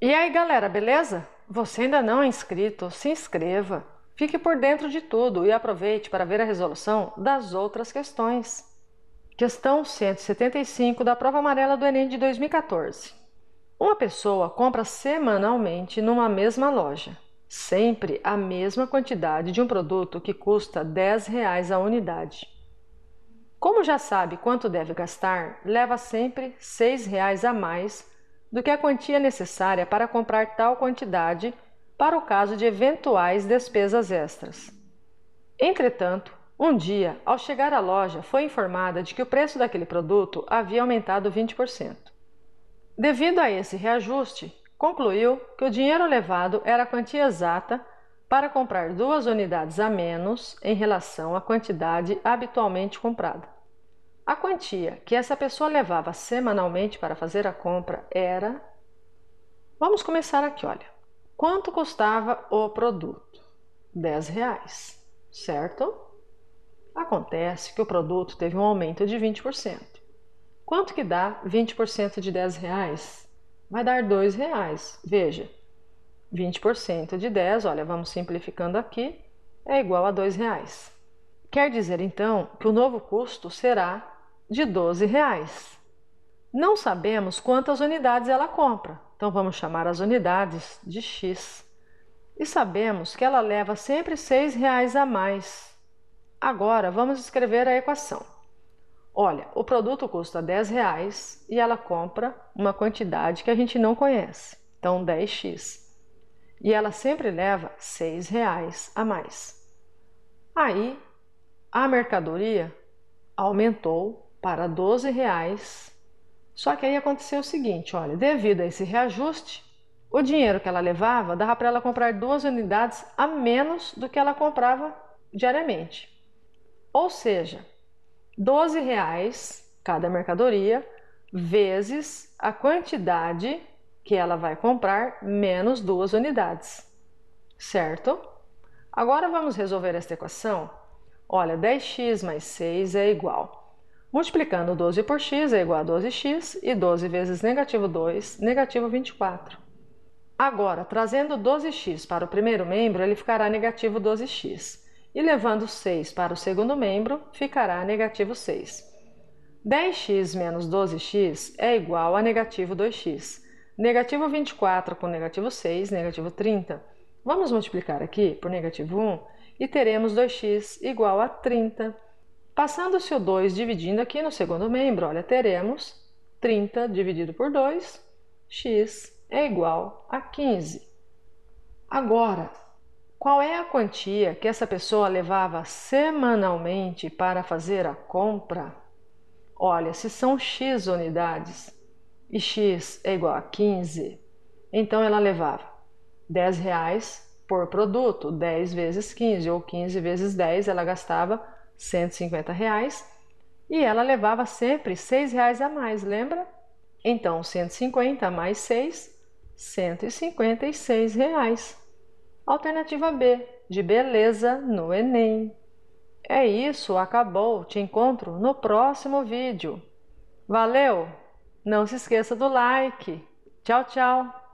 E aí, galera, beleza? Você ainda não é inscrito? Se inscreva. Fique por dentro de tudo e aproveite para ver a resolução das outras questões. Questão 175 da prova amarela do Enem de 2014. Uma pessoa compra semanalmente numa mesma loja, sempre a mesma quantidade de um produto que custa R$ reais a unidade. Como já sabe quanto deve gastar, leva sempre R$ reais a mais do que a quantia necessária para comprar tal quantidade para o caso de eventuais despesas extras. Entretanto, um dia, ao chegar à loja, foi informada de que o preço daquele produto havia aumentado 20%. Devido a esse reajuste, concluiu que o dinheiro levado era a quantia exata para comprar duas unidades a menos em relação à quantidade habitualmente comprada. A quantia que essa pessoa levava semanalmente para fazer a compra era. Vamos começar aqui, olha. Quanto custava o produto? 10 reais, certo? Acontece que o produto teve um aumento de 20%. Quanto que dá 20% de 10 reais? Vai dar 2 reais. Veja, 20% de 10, olha, vamos simplificando aqui, é igual a 2 reais. Quer dizer então que o novo custo será de 12 reais. Não sabemos quantas unidades ela compra, então vamos chamar as unidades de X. E sabemos que ela leva sempre seis reais a mais. Agora vamos escrever a equação. Olha, o produto custa 10 reais e ela compra uma quantidade que a gente não conhece, então 10x. E ela sempre leva 6 reais a mais. Aí, a mercadoria aumentou para 12 reais. Só que aí aconteceu o seguinte, olha, devido a esse reajuste, o dinheiro que ela levava dava para ela comprar duas unidades a menos do que ela comprava diariamente. Ou seja, 12 reais cada mercadoria vezes a quantidade que ela vai comprar menos duas unidades, certo? Agora vamos resolver esta equação. Olha, 10x mais 6 é igual Multiplicando 12 por x é igual a 12x e 12 vezes negativo 2, negativo 24. Agora, trazendo 12x para o primeiro membro, ele ficará negativo 12x. E levando 6 para o segundo membro, ficará negativo 6. 10x menos 12x é igual a negativo 2x. Negativo 24 com negativo 6, negativo 30. Vamos multiplicar aqui por negativo 1 e teremos 2x igual a 30. Passando-se o 2 dividindo aqui no segundo membro, olha, teremos 30 dividido por 2, x é igual a 15. Agora, qual é a quantia que essa pessoa levava semanalmente para fazer a compra? Olha, se são x unidades e x é igual a 15, então ela levava 10 reais por produto, 10 vezes 15 ou 15 vezes 10, ela gastava 150 reais e ela levava sempre 6 reais a mais, lembra? Então 150 mais 6, 156 reais. Alternativa B, de beleza no Enem. É isso, acabou. Te encontro no próximo vídeo. Valeu! Não se esqueça do like. Tchau, tchau!